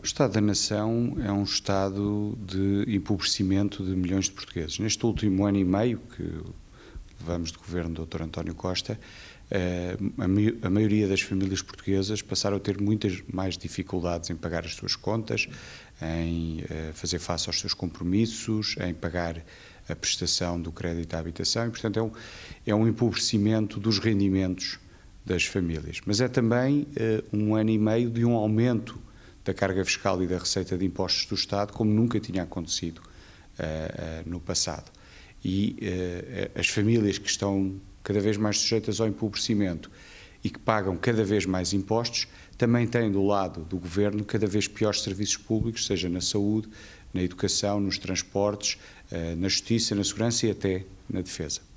O Estado da Nação é um Estado de empobrecimento de milhões de portugueses. Neste último ano e meio que levamos de governo do Dr. António Costa, eh, a maioria das famílias portuguesas passaram a ter muitas mais dificuldades em pagar as suas contas, em eh, fazer face aos seus compromissos, em pagar a prestação do crédito à habitação e, portanto, é um, é um empobrecimento dos rendimentos das famílias. Mas é também uh, um ano e meio de um aumento da carga fiscal e da receita de impostos do Estado, como nunca tinha acontecido uh, uh, no passado. E uh, as famílias que estão cada vez mais sujeitas ao empobrecimento e que pagam cada vez mais impostos também têm do lado do governo cada vez piores serviços públicos, seja na saúde, na educação, nos transportes, na justiça, na segurança e até na defesa.